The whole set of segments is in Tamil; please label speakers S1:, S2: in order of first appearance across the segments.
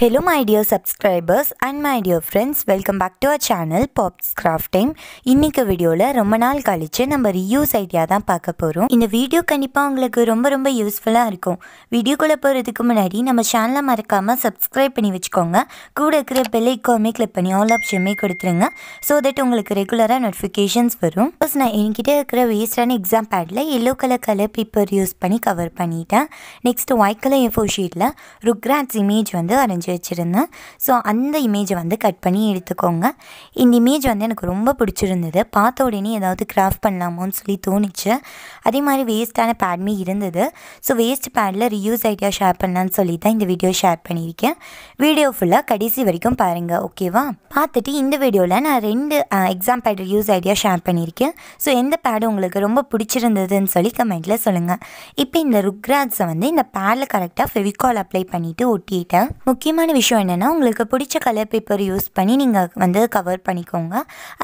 S1: hello my dear subscribers and my dear friends welcome back to our channel Pops Craft Time இன்னைக்கு வீடியோவில் ரொம்ப நாள் கழித்து நம்ம ரியூஸ் ஐடியா தான் பார்க்க போகிறோம் இந்த வீடியோ கண்டிப்பாக உங்களுக்கு ரொம்ப ரொம்ப யூஸ்ஃபுல்லாக இருக்கும் வீடியோக்குள்ளே போகிறதுக்கு முன்னாடி நம்ம சேனலை மறக்காமல் சப்ஸ்கிரைப் பண்ணி வச்சுக்கோங்க கூட இருக்கிற பெல்லைக்கோமே கிளிக் பண்ணி ஆல் ஆப்ஷனுமே கொடுத்துருங்க ஸோ தட் உங்களுக்கு ரெகுலராக நோட்டிஃபிகேஷன்ஸ் வரும் ஃபஸ்ட் நான் என்கிட்ட இருக்கிற வேஸ்டான எக்ஸாம் பேடில் yellow colour colour paper use பண்ணி கவர் பண்ணிட்டேன் நெக்ஸ்ட் ஒயிட் கலர் எஃபோ ஷீட்டில் ருக்ராட்ஸ் இமேஜ் வந்து அரைஞ்சி செஞ்சு வச்சுருந்தேன் ஸோ அந்த இமேஜை வந்து கட் பண்ணி எடுத்துக்கோங்க இந்த இமேஜ் வந்து எனக்கு ரொம்ப பிடிச்சிருந்தது பார்த்த உடனே ஏதாவது கிராஃப்ட் பண்ணலாமோன்னு சொல்லி தோணுச்சு அதே மாதிரி வேஸ்ட்டான பேட்மே இருந்தது ஸோ வேஸ்ட் பேடில் ரியூஸ் ஐடியா ஷேர் பண்ணலான்னு சொல்லி தான் இந்த வீடியோ ஷேர் பண்ணியிருக்கேன் வீடியோ ஃபுல்லாக கடைசி வரைக்கும் பாருங்கள் ஓகேவா பார்த்துட்டு இந்த வீடியோவில் நான் ரெண்டு exam pad reuse idea share பண்ணியிருக்கேன் ஸோ எந்த பேடு உங்களுக்கு ரொம்ப பிடிச்சிருந்ததுன்னு சொல்லி கமெண்டில் சொல்லுங்கள் இப்போ இந்த ருக்ராட்ஸை வந்து இந்த பேடில் கரெக்டாக ஃபெவிகால் அப்ளை பண்ணிவிட்டு ஒட்டிட்டேன் முக்கியமாக முக்கியமான விஷயம் என்னென்னா உங்களுக்கு பிடிச்ச கலர் பேப்பர் யூஸ் பண்ணி நீங்கள் வந்து கவர் பண்ணிக்கோங்க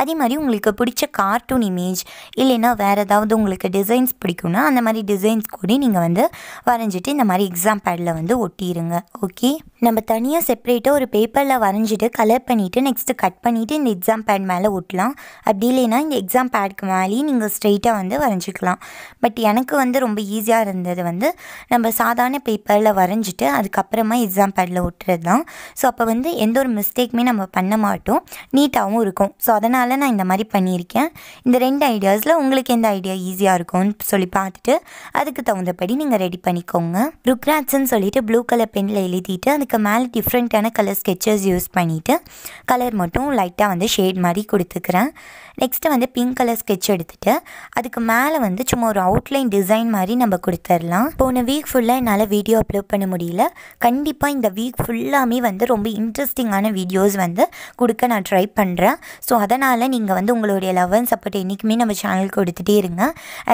S1: அதே மாதிரி உங்களுக்கு பிடிச்ச கார்ட்டூன் இமேஜ் இல்லைன்னா வேறு ஏதாவது உங்களுக்கு டிசைன்ஸ் பிடிக்கும்னா அந்த மாதிரி டிசைன்ஸ் கூட நீங்கள் வந்து வரைஞ்சிட்டு இந்த மாதிரி எக்ஸாம் பேடில் வந்து ஒட்டிடுங்க ஓகே நம்ம தனியாக செப்பரேட்டாக ஒரு பேப்பரில் வரைஞ்சிட்டு கலர் பண்ணிவிட்டு நெக்ஸ்ட்டு கட் பண்ணிவிட்டு இந்த எக்ஸாம் பேட் மேலே ஒட்டலாம் அப்படி இல்லைன்னா இந்த எக்ஸாம் பேடுக்கு மேலேயும் நீங்கள் ஸ்ட்ரெயிட்டாக வந்து வரைஞ்சிக்கலாம் பட் எனக்கு வந்து ரொம்ப ஈஸியாக இருந்தது வந்து நம்ம சாதாரண பேப்பரில் வரைஞ்சிட்டு அதுக்கப்புறமா எக்ஸாம் பேடில் ஒட்டுறது தான் ஸோ அப்போ வந்து எந்த ஒரு மிஸ்டேக்குமே நம்ம பண்ண மாட்டோம் நீட்டாகவும் இருக்கும் ஸோ அதனால் நான் இந்த மாதிரி பண்ணியிருக்கேன் இந்த ரெண்டு ஐடியாஸில் உங்களுக்கு எந்த ஐடியா ஈஸியாக இருக்கும்னு சொல்லி பார்த்துட்டு அதுக்கு தகுந்தபடி நீங்கள் ரெடி பண்ணிக்கோங்க ருக்ராட்ஸ்ன்னு சொல்லிட்டு ப்ளூ கலர் பெனில் எழுதிட்டு அதுக்கு அதுக்கு மேலே டிஃப்ரெண்ட்டான கலர் ஸ்கெச்சஸ் யூஸ் பண்ணிவிட்டு கலர் மட்டும் லைட்டாக வந்து ஷேட் மாதிரி கொடுத்துக்கிறேன் நெக்ஸ்ட்டு வந்து பிங்க் கலர் ஸ்கெட்ச் எடுத்துகிட்டு அதுக்கு மேலே வந்து சும்மா ஒரு அவுட்லைன் டிசைன் மாதிரி நம்ம கொடுத்துர்லாம் போன வீக் ஃபுல்லாக என்னால் வீடியோ அப்லோட் பண்ண முடியல கண்டிப்பாக இந்த வீக் ஃபுல்லாமே வந்து ரொம்ப இன்ட்ரெஸ்டிங்கான வீடியோஸ் வந்து கொடுக்க நான் ட்ரை பண்ணுறேன் ஸோ அதனால் நீங்கள் வந்து உங்களுடைய அண்ட் சப்போர்ட் என்றைக்குமே நம்ம சேனல் கொடுத்துட்டே இருங்க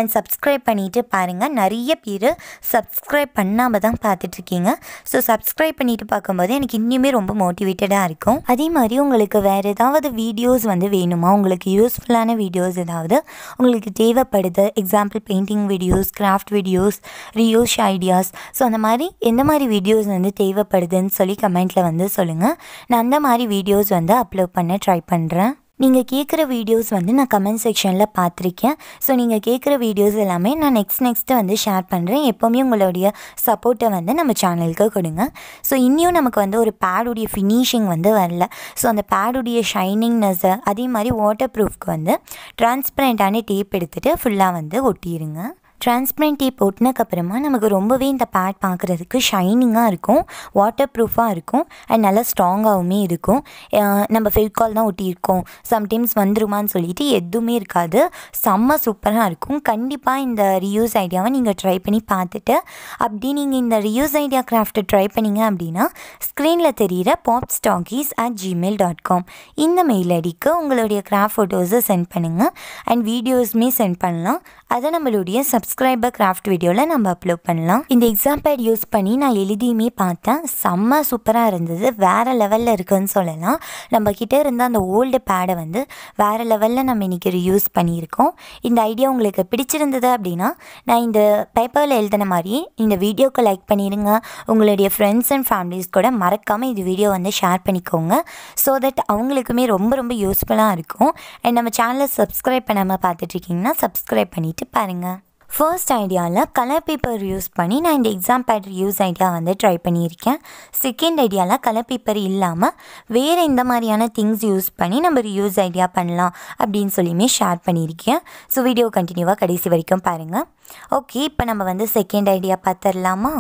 S1: அண்ட் சப்ஸ்கிரைப் பண்ணிவிட்டு பாருங்கள் நிறைய பேர் சப்ஸ்கிரைப் பண்ணாமல் தான் பார்த்துட்ருக்கீங்க ஸோ சப்ஸ்கிரைப் பண்ணிவிட்டு பார்க்கும்போது எனக்கு இன்னுமே ரொம்ப மோட்டிவேட்டடாக இருக்கும் அதே மாதிரி உங்களுக்கு வேறு ஏதாவது வீடியோஸ் வந்து வேணுமா உங்களுக்கு யூஸ்ஃபுல்லான வீடியோஸ் ஏதாவது உங்களுக்கு தேவைப்படுது example painting videos craft videos reuse ideas so அந்த மாதிரி எந்த மாதிரி வீடியோஸ் வந்து தேவைப்படுதுன்னு சொல்லி கமெண்ட்டில் வந்து சொல்லுங்கள் நான் அந்த மாதிரி வீடியோஸ் வந்து அப்லோட் பண்ண ட்ரை பண்ணுறேன் நீங்கள் கேட்குற வீடியோஸ் வந்து நான் கமெண்ட் செக்ஷனில் பார்த்துருக்கேன் ஸோ நீங்கள் கேட்குற வீடியோஸ் எல்லாமே நான் நெக்ஸ்ட் நெக்ஸ்ட்டு வந்து ஷேர் பண்ணுறேன் எப்போவுமே உங்களுடைய சப்போர்ட்டை வந்து நம்ம சேனலுக்கு கொடுங்க ஸோ இன்னும் நமக்கு வந்து ஒரு பேடுடைய ஃபினிஷிங் வந்து வரல ஸோ அந்த பேடுடைய ஷைனிங்னஸ் அதே மாதிரி வாட்டர் ப்ரூஃப்க்கு வந்து ட்ரான்ஸ்பரண்ட்டான டேப் எடுத்துகிட்டு ஃபுல்லாக வந்து ஒட்டிடுங்க டிரான்ஸ்பரண்ட் டேப் நமக்கு ரொம்பவே இந்த பேட் பார்க்குறதுக்கு ஷைனிங்காக இருக்கும் வாட்டர் ப்ரூஃபாக இருக்கும் அண்ட் நல்லா ஸ்ட்ராங்காகவுமே இருக்கும் நம்ம ஃபெவிகால் தான் ஒட்டியிருக்கோம் சம்டைம்ஸ் வந்துருமான்னு சொல்லிட்டு எதுவுமே இருக்காது செம்ம சூப்பராக இருக்கும் கண்டிப்பாக இந்த ரியூஸ் ஐடியாவை நீங்கள் ட்ரை பண்ணி பார்த்துட்டு அப்படி நீங்கள் இந்த ரியூஸ் ஐடியா கிராஃப்ட்டு ட்ரை பண்ணிங்க அப்படின்னா ஸ்க்ரீனில் தெரிகிற பாப் ஸ்டாக்கீஸ் அட் ஜிமெயில் டாட் காம் இந்த மெயில் ஐடிக்கு உங்களுடைய கிராஃப்ட் ஃபோட்டோஸை சென்ட் பண்ணுங்கள் அண்ட் வீடியோஸுமே சென்ட் பண்ணலாம் அதை நம்மளுடைய சப்ஸ் சப்ஸ்கிரைபர் கிராஃப்ட் வீடியோவில் நம்ம அப்லோட் பண்ணலாம் இந்த எக்ஸாம்பிள் யூஸ் பண்ணி நான் எழுதியுமே பார்த்தேன் செம்ம சூப்பராக இருந்தது வேறு லெவலில் இருக்குதுன்னு சொல்லலாம் நம்ம கிட்டே இருந்த அந்த ஓல்டு பேடை வந்து வேறு லெவலில் நம்ம இன்னைக்கு ஒரு யூஸ் பண்ணியிருக்கோம் இந்த ஐடியா உங்களுக்கு பிடிச்சிருந்தது அப்படின்னா நான் இந்த பேப்பரில் எழுதின மாதிரி இந்த வீடியோக்கு லைக் பண்ணிடுங்க உங்களுடைய ஃப்ரெண்ட்ஸ் அண்ட் ஃபேமிலிஸ் கூட மறக்காமல் இது வீடியோ வந்து ஷேர் பண்ணிக்கோங்க ஸோ தட் அவங்களுக்குமே ரொம்ப ரொம்ப யூஸ்ஃபுல்லாக இருக்கும் அண்ட் நம்ம சேனலை சப்ஸ்கிரைப் பண்ணாமல் பார்த்துட்ருக்கீங்கன்னா சப்ஸ்கிரைப் பண்ணிவிட்டு பாருங்கள் ஃபர்ஸ்ட் ஐடியாவில் கலர் பேப்பர் யூஸ் பண்ணி நான் இந்த எக்ஸாம் பேட்டர் யூஸ் ஐடியா வந்து ட்ரை பண்ணியிருக்கேன் செகண்ட் ஐடியாவில் கலர் பேப்பர் இல்லாமல் வேறு இந்த மாதிரியான திங்ஸ் யூஸ் பண்ணி நம்ம ரியூஸ் ஐடியா பண்ணலாம் அப்படின்னு சொல்லியுமே ஷேர் பண்ணியிருக்கேன் ஸோ வீடியோ கண்டினியூவாக கடைசி வரைக்கும் பாருங்கள் ஓகே இப்போ நம்ம வந்து செகண்ட் ஐடியா பார்த்துடலாமா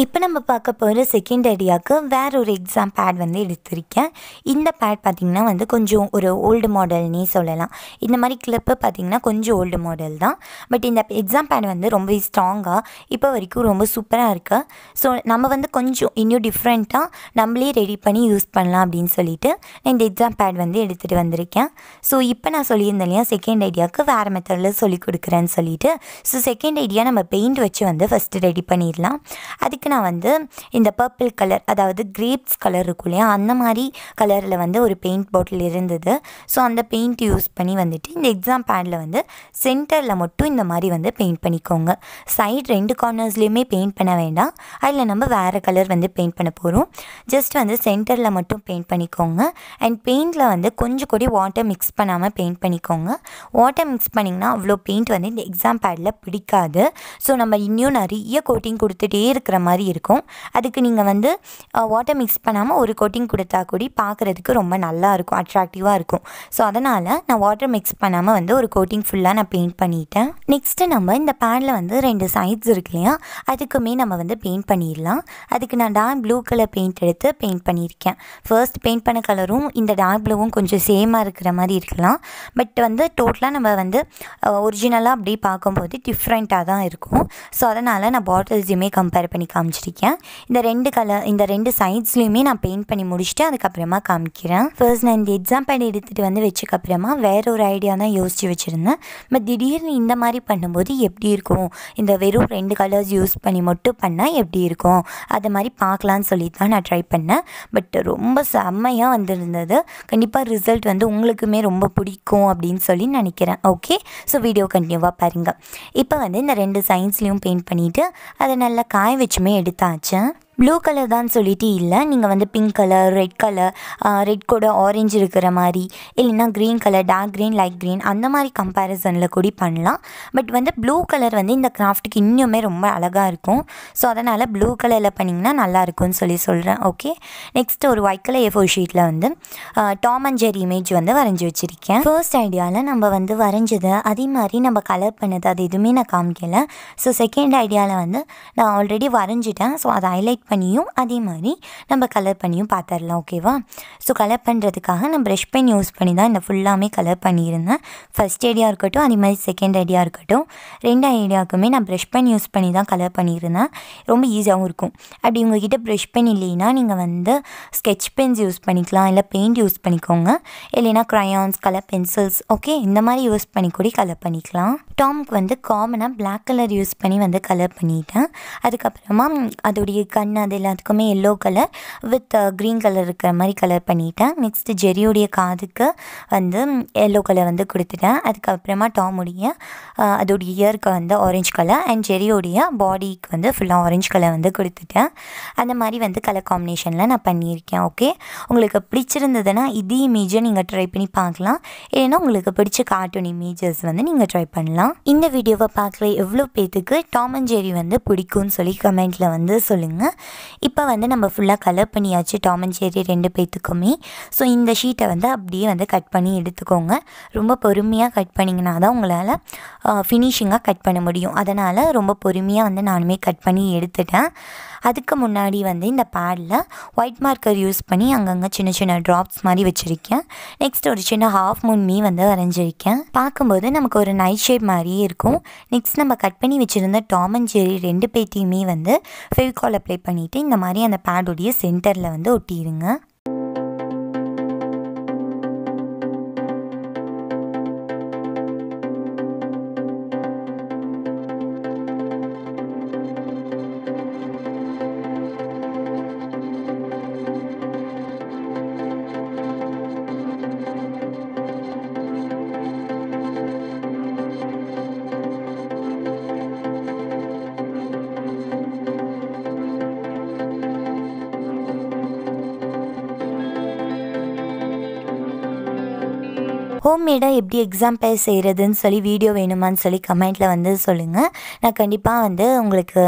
S1: இப்போ நம்ம பார்க்க போகிற செகண்ட் ஐடியாவுக்கு வேற ஒரு எக்ஸாம் பேட் வந்து எடுத்திருக்கேன் இந்த பேட் பார்த்திங்கன்னா வந்து கொஞ்சம் ஒரு ஓல்டு மாடல்னே சொல்லலாம் இந்த மாதிரி கிளிப்பு பார்த்திங்கன்னா கொஞ்சம் ஓல்டு மாடல் தான் பட் இந்த எக்ஸாம் பேட் வந்து ரொம்ப ஸ்ட்ராங்காக இப்போ வரைக்கும் ரொம்ப சூப்பராக இருக்குது ஸோ நம்ம வந்து கொஞ்சம் இன்னும் டிஃப்ரெண்ட்டாக நம்மளே ரெடி பண்ணி யூஸ் பண்ணலாம் அப்படின்னு சொல்லிட்டு நான் இந்த எக்ஸாம் பேட் வந்து எடுத்துகிட்டு வந்திருக்கேன் ஸோ இப்போ நான் சொல்லியிருந்தேன் இல்லையா செகண்ட் ஐடியாவுக்கு வேறு மெத்தடில் சொல்லிக் கொடுக்குறேன்னு சொல்லிட்டு ஸோ செகண்ட் ஐடியா நம்ம பெயிண்ட் வச்சு வந்து ஃபஸ்ட்டு ரெடி பண்ணிடலாம் அதுக்கு அதுக்கு நான் வந்து இந்த பர்பிள் கலர் அதாவது கிரேப்ஸ் கலர் இருக்கும் இல்லையா அந்த மாதிரி கலரில் வந்து ஒரு பெயிண்ட் பாட்டில் இருந்தது ஸோ அந்த பெயிண்ட் யூஸ் பண்ணி வந்துட்டு இந்த எக்ஸாம் பேடில் வந்து சென்டரில் மட்டும் இந்த மாதிரி வந்து பெயிண்ட் பண்ணிக்கோங்க சைடு ரெண்டு கார்னர்ஸ்லேயுமே பெயிண்ட் பண்ண வேண்டாம் அதில் நம்ம வேறு கலர் வந்து பெயிண்ட் பண்ண போகிறோம் ஜஸ்ட் வந்து சென்டரில் மட்டும் பெயிண்ட் பண்ணிக்கோங்க அண்ட் பெயிண்டில் வந்து கொஞ்சம் கூட வாட்டர் மிக்ஸ் பண்ணாமல் பெயிண்ட் பண்ணிக்கோங்க வாட்டர் மிக்ஸ் பண்ணிங்கன்னா அவ்வளோ பெயிண்ட் வந்து இந்த எக்ஸாம் பேடில் பிடிக்காது ஸோ நம்ம இன்னும் நிறைய கோட்டிங் கொடுத்துட்டே இருக்கிற மாதிரி மாதிரி இருக்கும் அதுக்கு நீங்கள் வந்து வாட்டர் மிக்ஸ் பண்ணாமல் ஒரு கோட்டிங் கொடுத்தா கூடி பார்க்குறதுக்கு ரொம்ப நல்லா இருக்கும் அட்ராக்டிவாக இருக்கும் ஸோ அதனால் நான் வாட்டர் மிக்ஸ் பண்ணாமல் வந்து ஒரு கோட்டிங் ஃபுல்லாக நான் பெயிண்ட் பண்ணிட்டேன் நெக்ஸ்ட்டு நம்ம இந்த பேனில் வந்து ரெண்டு சைட்ஸ் இருக்கு இல்லையா அதுக்குமே நம்ம வந்து பெயிண்ட் பண்ணிடலாம் அதுக்கு நான் டார்க் ப்ளூ கலர் பெயிண்ட் எடுத்து பெயிண்ட் பண்ணியிருக்கேன் ஃபர்ஸ்ட் பெயிண்ட் பண்ண கலரும் இந்த டார்க் ப்ளூவும் கொஞ்சம் சேமாக இருக்கிற மாதிரி இருக்கலாம் பட் வந்து டோட்டலாக நம்ம வந்து ஒரிஜினலாக அப்படியே பார்க்கும்போது டிஃப்ரெண்ட்டாக தான் இருக்கும் ஸோ அதனால் நான் பாட்டில்ஸையுமே கம்பேர் பண்ணி காமிச்சிருக்கேன் இந்த ரெண்டு கலர் இந்த ரெண்டு சைட்ஸ்லையுமே நான் பெயிண்ட் பண்ணி முடிச்சுட்டு அதுக்கப்புறமா காமிக்கிறேன் ஃபர்ஸ்ட் நான் இந்த எக்ஸாம் பேட் எடுத்துகிட்டு வந்து வச்சுக்கப்புறமா வேற ஒரு ஐடியா தான் யோசித்து வச்சுருந்தேன் பட் திடீர்னு இந்த மாதிரி பண்ணும்போது எப்படி இருக்கும் இந்த வெறும் ரெண்டு கலர்ஸ் யூஸ் பண்ணி மட்டும் பண்ணால் எப்படி இருக்கும் அதை மாதிரி பார்க்கலான்னு சொல்லிட்டு தான் நான் ட்ரை பண்ணேன் பட் ரொம்ப செம்மையாக வந்திருந்தது கண்டிப்பாக ரிசல்ட் வந்து உங்களுக்குமே ரொம்ப பிடிக்கும் அப்படின்னு சொல்லி நினைக்கிறேன் ஓகே ஸோ வீடியோ கண்டினியூவாக பாருங்கள் இப்போ வந்து இந்த ரெண்டு சைன்ஸ்லேயும் பெயிண்ட் பண்ணிவிட்டு அதை நல்லா காய வச்சு எல்லாமே எடுத்தாச்சு ப்ளூ கலர் தான் சொல்லிட்டு இல்லை நீங்கள் வந்து pink colour red colour red கூட ஆரஞ்சு இருக்கிற மாதிரி இல்லைன்னா green colour dark green light green அந்த மாதிரி கம்பேரிசனில் கூட பண்ணலாம் பட் வந்து ப்ளூ கலர் வந்து இந்த கிராஃப்ட்டுக்கு இன்னுமே ரொம்ப அழகாக இருக்கும் ஸோ அதனால் ப்ளூ கலரில் பண்ணிங்கன்னா நல்லாயிருக்கும்னு சொல்லி சொல்கிறேன் ஓகே நெக்ஸ்ட்டு ஒரு ஒயிட் கலர் ஏ ஃபோர் ஷீட்டில் வந்து டாம் அண்ட் ஜெர் இமேஜ் வந்து வரைஞ்சி வச்சுருக்கேன் ஃபர்ஸ்ட் ஐடியாவில் நம்ம வந்து வரைஞ்சது அதே மாதிரி நம்ம கலர் பண்ணது அது எதுவுமே நான் காமிக்கலை ஸோ செகண்ட் ஐடியாவில் வந்து நான் ஆல்ரெடி வரைஞ்சிட்டேன் ஸோ அதை ஹைலைட் பண்ணியும் அதே மாதிரி நம்ம கலர் பண்ணியும் பார்த்துடலாம் ஓகேவா ஸோ கலர் பண்ணுறதுக்காக நான் ப்ரெஷ் பென் யூஸ் பண்ணி தான் இந்த ஃபுல்லாமே கலர் பண்ணியிருந்தேன் ஃபஸ்ட் ஐடியா இருக்கட்டும் அதே மாதிரி செகண்ட் ஐடியா இருக்கட்டும் ரெண்டு ஐடியாவுக்குமே நான் ப்ரெஷ் பென் யூஸ் பண்ணி தான் கலர் பண்ணியிருந்தேன் ரொம்ப ஈஸியாகவும் இருக்கும் அப்படி உங்ககிட்ட ப்ரெஷ் பென் இல்லைன்னா நீங்கள் வந்து ஸ்கெட்ச் பென்ஸ் யூஸ் பண்ணிக்கலாம் இல்லை பெயிண்ட் யூஸ் பண்ணிக்கோங்க இல்லைனா க்ரையான்ஸ் கலர் பென்சில்ஸ் ஓகே இந்த மாதிரி யூஸ் பண்ணி கூட கலர் பண்ணிக்கலாம் டாம்க்கு வந்து காமனாக பிளாக் கலர் யூஸ் பண்ணி வந்து கலர் பண்ணிட்டேன் அதுக்கப்புறமா அதோடைய கண் அது எல்லாத்துக்குமே yellow colour with green colour இருக்கிற மாதிரி கலர் பண்ணிட்டேன் நெக்ஸ்ட்டு ஜெரியோடைய காதுக்கு வந்து எல்லோ கலர் வந்து கொடுத்துட்டேன் அதுக்கப்புறமா டாமுடைய uh, அதோடைய இயருக்கு வந்து ஆரஞ்சு கலர் அண்ட் ஜெரியோடைய பாடிக்கு வந்து ஃபுல்லாக ஆரஞ்சு கலர் வந்து கொடுத்துட்டேன் அந்த மாதிரி வந்து கலர் காம்பினேஷனில் நான் பண்ணியிருக்கேன் ஓகே உங்களுக்கு பிடிச்சிருந்ததுன்னா இதே இமேஜை நீங்கள் ட்ரை பண்ணி பார்க்கலாம் இல்லைன்னா உங்களுக்கு பிடிச்ச கார்ட்டூன் இமேஜஸ் வந்து நீங்கள் ட்ரை பண்ணலாம் தான் இந்த வீடியோவை பார்க்குற எவ்வளோ பேத்துக்கு டாம் அண்ட் ஜெரி வந்து பிடிக்கும்னு சொல்லி கமெண்ட்டில் வந்து சொல்லுங்கள் இப்போ வந்து நம்ம ஃபுல்லாக கலர் பண்ணியாச்சு டாம் அண்ட் ஜெரி ரெண்டு பேத்துக்குமே ஸோ இந்த ஷீட்டை வந்து அப்படியே வந்து கட் பண்ணி எடுத்துக்கோங்க ரொம்ப பொறுமையாக கட் பண்ணிங்கன்னா தான் உங்களால் ஃபினிஷிங்காக கட் பண்ண முடியும் அதனால் ரொம்ப பொறுமையாக வந்து நானுமே கட் பண்ணி எடுத்துட்டேன் அதுக்கு முன்னாடி வந்து இந்த பேடில் ஒயிட் மார்க்கர் யூஸ் பண்ணி அங்கங்கே சின்ன சின்ன ட்ராப்ஸ் மாதிரி வச்சுருக்கேன் நெக்ஸ்ட் ஒரு சின்ன ஹாஃப் மூன் மீ வந்து வரைஞ்சிருக்கேன் பார்க்கும்போது நமக்கு ஒரு நைட் ஷேப் மாதிரியே இருக்கும் நெக்ஸ்ட் நம்ம கட் பண்ணி வச்சுருந்த டாம் அண்ட் ஜெரி ரெண்டு பேத்தையுமே வந்து ஃபெவிகால் அப்ளை பண்ணிவிட்டு இந்த மாதிரி அந்த பேடோடைய சென்டரில் வந்து ஒட்டிடுங்க ஹோம்மேடாக எப்படி எக்ஸாம் பேர் செய்கிறதுன்னு சொல்லி வீடியோ வேணுமான்னு சொல்லி கமெண்ட்டில் வந்து சொல்லுங்கள் நான் கண்டிப்பாக வந்து உங்களுக்கு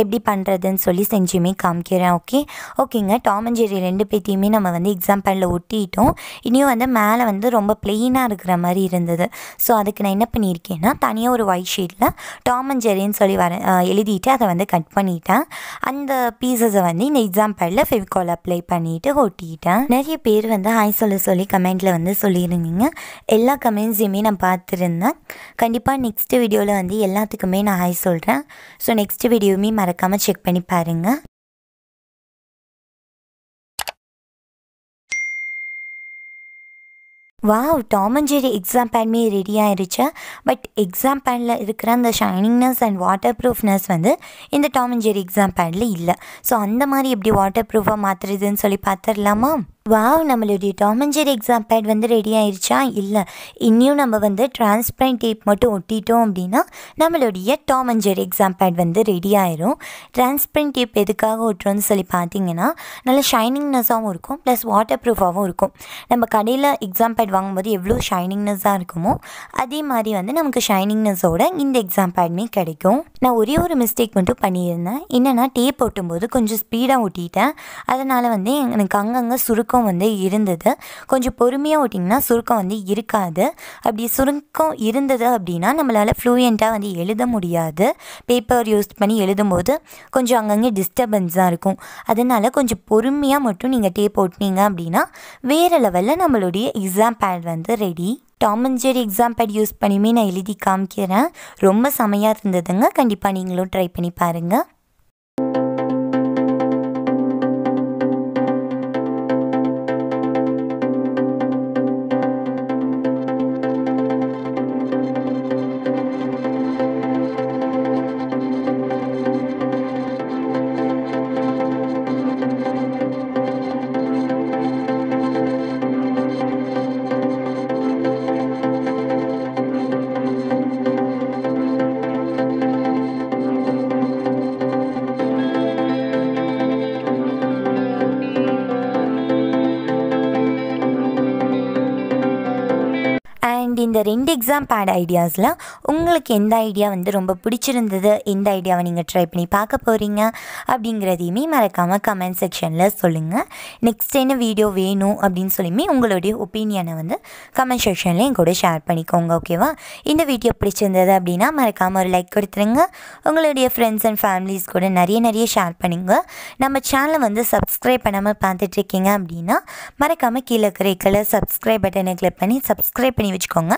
S1: எப்படி பண்ணுறதுன்னு சொல்லி செஞ்சுமே காமிக்கிறேன் ஓகே ஓகேங்க டாம் அண்ட் ஜெரி ரெண்டு பேர்த்தையுமே நம்ம வந்து எக்ஸாம் பேரில் ஒட்டிட்டோம் இனியும் வந்து மேலே வந்து ரொம்ப ப்ளெயினாக இருக்கிற மாதிரி இருந்தது ஸோ அதுக்கு நான் என்ன பண்ணியிருக்கேன்னா தனியாக ஒரு ஒயிட் ஷீட்டில் டாம் அண்ட் ஜெரின்னு சொல்லி வர எழுதிட்டு அதை வந்து கட் பண்ணிட்டேன் அந்த பீசஸை வந்து இந்த எக்ஸாம் பேரில் ஃபெவிகால் அப்ளை பண்ணிவிட்டு ஒட்டிட்டேன் நிறைய பேர் வந்து ஹாய் சொல்ல சொல்லி கமெண்ட்டில் வந்து சொல்லியிருந்தீங்க எல்லா கமெண்ட்ஸையுமே நான் பார்த்துருந்தேன் கண்டிப்பாக நெக்ஸ்ட் வீடியோவில் வந்து எல்லாத்துக்குமே நான் ஹாய் சொல்கிறேன் ஸோ நெக்ஸ்ட் வீடியோவுமே மறக்காமல் செக் பண்ணி பாருங்கள் wow Tom and Jerry exam பேண்ட்மே ரெடி ஆயிடுச்சு பட் எக்ஸாம் பேண்டில் இருக்கிற அந்த ஷைனிங்னஸ் அண்ட் வாட்டர் ப்ரூஃப்னஸ் வந்து இந்த டாம் அண்ட் ஜெரி எக்ஸாம் பேண்டில் இல்லை ஸோ அந்த மாதிரி எப்படி வாட்டர் ப்ரூஃபாக மாற்றுறதுன்னு சொல்லி பார்த்துடலாமா வாவ் நம்மளுடைய டாமஞ்சேரி எக்ஸாம் பேட் வந்து ரெடி ஆயிடுச்சா இல்லை இன்னும் நம்ம வந்து டிரான்ஸ்பரண்ட் டேப் மட்டும் ஒட்டிட்டோம் அப்படின்னா நம்மளுடைய டாமஞ்சேரி எக்ஸாம் பேட் வந்து ரெடி ஆயிரும் டிரான்ஸ்பரண்ட் டேப் எதுக்காக ஒட்டுறோம்னு சொல்லி பார்த்தீங்கன்னா நல்ல ஷைனிங்னஸாகவும் இருக்கும் ப்ளஸ் வாட்டர் ப்ரூஃபாகவும் இருக்கும் நம்ம கடையில் எக்ஸாம் பேட் வாங்கும்போது எவ்வளோ ஷைனிங்னஸாக இருக்குமோ அதே மாதிரி வந்து நமக்கு ஷைனிங்னஸோட இந்த எக்ஸாம் பேட்மே கிடைக்கும் நான் ஒரே ஒரு மிஸ்டேக் மட்டும் பண்ணியிருந்தேன் என்னென்னா டேப் ஒட்டும்போது கொஞ்சம் ஸ்பீடாக ஒட்டிட்டேன் அதனால் வந்து எனக்கு அங்கங்கே சுருக்கு சுருக்கம் வந்து இருந்தது கொஞ்சம் பொறுமையாக ஓட்டிங்கன்னா சுருக்கம் வந்து இருக்காது அப்படி சுருக்கம் இருந்தது அப்படின்னா நம்மளால் ஃப்ளூயண்ட்டாக வந்து எழுத முடியாது பேப்பர் யூஸ் பண்ணி எழுதும்போது கொஞ்சம் அங்கங்கே டிஸ்டர்பன்ஸாக இருக்கும் அதனால் கொஞ்சம் பொறுமையாக மட்டும் நீங்கள் டேப் ஓட்டினீங்க அப்படின்னா வேறு லெவலில் நம்மளுடைய எக்ஸாம் பேட் வந்து ready Tom and Jerry exam pad use பண்ணியுமே நான் எழுதி காமிக்கிறேன் ரொம்ப செமையாக இருந்ததுங்க கண்டிப்பாக நீங்களும் ட்ரை பண்ணி பாருங்கள் அண்ட் இந்த ரெண்டு எக்ஸாம் பேட் ஐடியாஸில் உங்களுக்கு எந்த ஐடியா வந்து ரொம்ப பிடிச்சிருந்தது எந்த ஐடியாவை நீங்கள் ட்ரை பண்ணி பார்க்க போகிறீங்க அப்படிங்கிறதையுமே மறக்காமல் கமெண்ட் செக்ஷனில் சொல்லுங்கள் நெக்ஸ்ட் என்ன வீடியோ வேணும் அப்படின்னு சொல்லியுமே உங்களுடைய ஒப்பீனியனை வந்து கமெண்ட் செக்ஷனில் என் கூட ஷேர் பண்ணிக்கோங்க ஓகேவா இந்த வீடியோ பிடிச்சிருந்தது அப்படின்னா மறக்காமல் ஒரு லைக் கொடுத்துருங்க உங்களுடைய ஃப்ரெண்ட்ஸ் அண்ட் ஃபேமிலிஸ் கூட நிறைய நிறைய ஷேர் பண்ணுங்க நம்ம சேனலை வந்து சப்ஸ்கிரைப் பண்ணாமல் பார்த்துட்ருக்கீங்க அப்படின்னா மறக்காமல் கீழே கிரே கலர் சப்ஸ்கிரைப் பட்டனை கிளிக் பண்ணி சப்ஸ்கிரைப் பண்ணி பண்ணி வச்சுக்கோங்க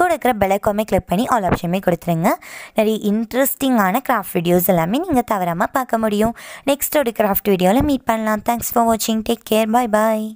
S1: கூட இருக்கிற பெலைக்கோமே கிளிக் பண்ணி ஆல் ஆப்ஷனுமே கொடுத்துருங்க நிறைய இன்ட்ரெஸ்டிங்கான கிராஃப்ட் வீடியோஸ் எல்லாமே நீங்கள் தவறாமல் பார்க்க முடியும் நெக்ஸ்ட் ஒரு கிராஃப்ட் வீடியோவில் மீட் பண்ணலாம் தேங்க்ஸ் ஃபார் வாட்சிங் டேக் கேர் பாய் பாய்